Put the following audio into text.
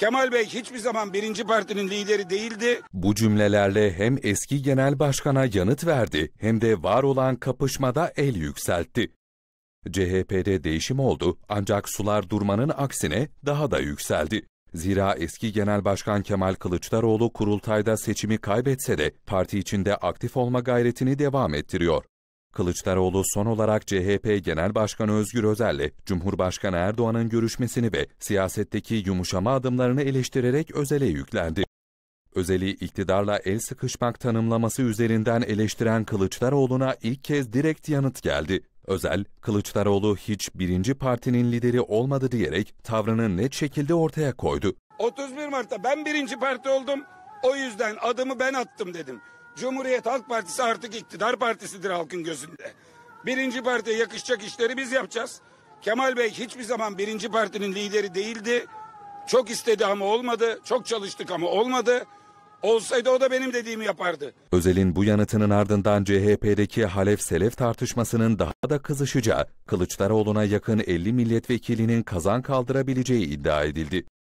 Kemal Bey hiçbir zaman birinci partinin lideri değildi. Bu cümlelerle hem eski genel başkana yanıt verdi hem de var olan kapışmada el yükseltti. CHP'de değişim oldu ancak sular durmanın aksine daha da yükseldi. Zira eski Genel Başkan Kemal Kılıçdaroğlu kurultayda seçimi kaybetse de parti içinde aktif olma gayretini devam ettiriyor. Kılıçdaroğlu son olarak CHP Genel Başkanı Özgür Özel'le Cumhurbaşkanı Erdoğan'ın görüşmesini ve siyasetteki yumuşama adımlarını eleştirerek Özel'e yüklendi. Özel'i iktidarla el sıkışmak tanımlaması üzerinden eleştiren Kılıçdaroğlu'na ilk kez direkt yanıt geldi. Özel, Kılıçdaroğlu hiç birinci partinin lideri olmadı diyerek tavrını net şekilde ortaya koydu. 31 Mart'ta ben birinci parti oldum. O yüzden adımı ben attım dedim. Cumhuriyet Halk Partisi artık iktidar partisidir halkın gözünde. Birinci partiye yakışacak işleri biz yapacağız. Kemal Bey hiçbir zaman birinci partinin lideri değildi. Çok istedi ama olmadı. Çok çalıştık ama olmadı. Olsaydı o da benim dediğimi yapardı. Özel'in bu yanıtının ardından CHP'deki Halef Selef tartışmasının daha da kızışacağı, Kılıçdaroğlu'na yakın 50 milletvekilinin kazan kaldırabileceği iddia edildi.